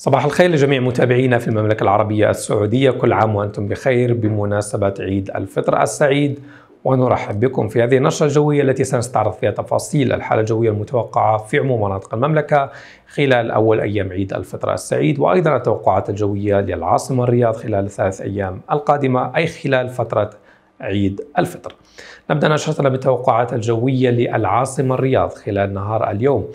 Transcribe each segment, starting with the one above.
صباح الخير لجميع متابعينا في المملكة العربية السعودية كل عام وأنتم بخير بمناسبة عيد الفطر السعيد ونرحب بكم في هذه النشرة الجوية التي سنستعرض فيها تفاصيل الحالة الجوية المتوقعة في عموم مناطق المملكة خلال أول أيام عيد الفطر السعيد وأيضا التوقعات الجوية للعاصمة الرياض خلال الثلاث أيام القادمة أي خلال فترة عيد الفطر نبدأ نشرتنا بالتوقعات الجوية للعاصمة الرياض خلال نهار اليوم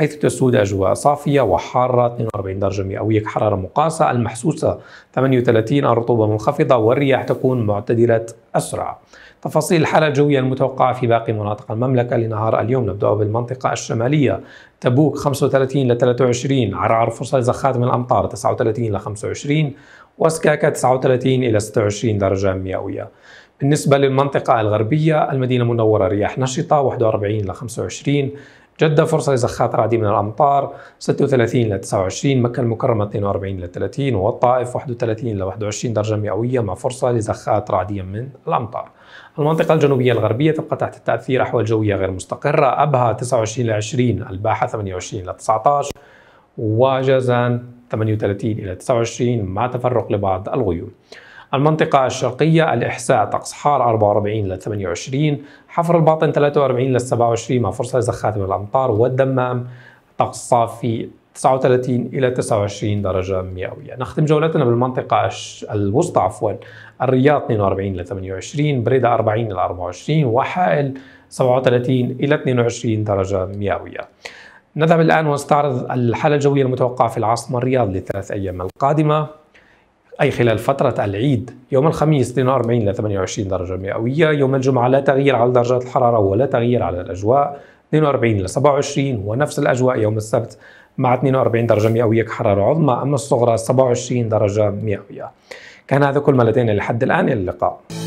حيث تسود أجواء صافية وحارة 42 درجة مئوية حرارة مقاسة المحسوسة 38 الرطوبة منخفضة والرياح تكون معتدلة أسرع تفاصيل الحالة الجوية المتوقعة في باقي مناطق المملكة لنهار اليوم نبدأ بالمنطقة الشمالية تبوك 35 ل 23 عرعر فرصة لزخات من الأمطار 39 ل 25 وسكاكة 39 إلى 26 درجة مئوية بالنسبة للمنطقة الغربية المدينة المنورة رياح نشطة 41 ل 25 جدة فرصة لزخات رعدية من الأمطار 36 إلى 29 مكة المكرمة 42 إلى 30 والطائف 31 إلى 21 درجة مئوية مع فرصة لزخات رعدية من الأمطار المنطقة الجنوبية الغربية تبقى تحت التأثير أحوال جوية غير مستقرة أبها 29 إلى 20 الباحة 28 إلى 19 وجازان 38 إلى 29 مع تفرق لبعض الغيوم المنطقة الشرقية الإحساء طقس حار 44 ل 28 حفر الباطن 43 ل 27 مع فرصة لزخات من الأمطار والدمام طقس صافي 39 إلى 29 درجة مئوية نختم جولتنا بالمنطقة الوسطى عفوا الرياض 42 إلى 28 بريدة 40 إلى 24 وحائل 37 إلى 22 درجة مئوية نذهب الآن ونستعرض الحالة الجوية المتوقعة في العاصمة الرياض لثلاث أيام القادمة أي خلال فترة العيد يوم الخميس 42 إلى 28 درجة مئوية يوم الجمعة لا تغيير على درجات الحرارة ولا تغيير على الأجواء 42 إلى 27 ونفس الأجواء يوم السبت مع 42 درجة مئوية كحرارة عظمى أما الصغرى 27 درجة مئوية كان هذا كل ما لدينا لحد الآن إلى اللقاء